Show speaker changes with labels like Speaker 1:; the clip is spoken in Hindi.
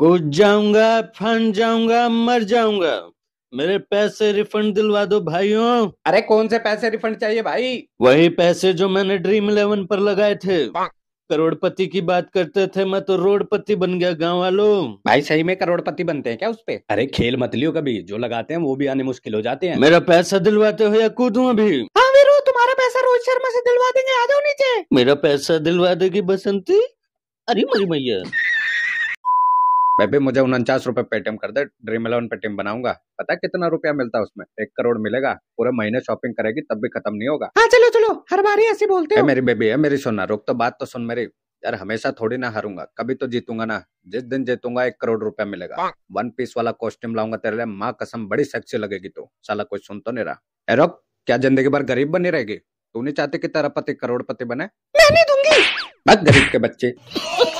Speaker 1: कूद जाऊंगा फन जाऊंगा मर जाऊंगा मेरे पैसे रिफंड दिलवा दो भाइयों अरे कौन
Speaker 2: से पैसे रिफंड चाहिए भाई
Speaker 1: वही पैसे जो मैंने ड्रीम इलेवन पर लगाए थे
Speaker 3: करोड़पति की बात करते थे मैं तो रोडपति बन गया गांव वालों भाई सही में करोड़पति बनते हैं क्या उस पे अरे खेल मत लियो कभी जो लगाते हैं वो भी आने मुश्किल हो जाते हैं मेरा पैसा दिलवाते हो या कूदू अभी
Speaker 4: हाँ वीरू तुम्हारा पैसा रोहित शर्मा से दिलवा देंगे आ जाओ नीचे
Speaker 3: मेरा पैसा दिलवा देगी
Speaker 2: बसंती अरे मरी मैया बेबी मुझे उनचास रुपए पेटीएम कर दे ड्रीम इलेवन पेटीएम बनाऊंगा पता है कितना रुपया मिलता है उसमें एक करोड़ मिलेगा पूरे महीने शॉपिंग करेगी तब भी खत्म नहीं होगा हाँ
Speaker 5: चलो चलो हर बार ऐसे बोलते हो मेरी
Speaker 2: बेबी है मेरी सुनना रुक तो बात तो सुन मेरी यार हमेशा थोड़ी ना हारूंगा कभी तो जीतूंगा ना जिस दिन जीतूंगा एक करोड़ रुपया मिलेगा वन हाँ। पीस वाला कॉस्ट्यूम लाऊंगा तेरे लिए माँ कसम बड़ी सेक्सी लगेगी तो साला कुछ सुन तो नहीं रहा रोक क्या जिंदगी भर गरीब बनी रहेगी तू नहीं चाहती कि तेरा पति करोड़पति बने मैं नहीं दूंगी बस गरीब के बच्चे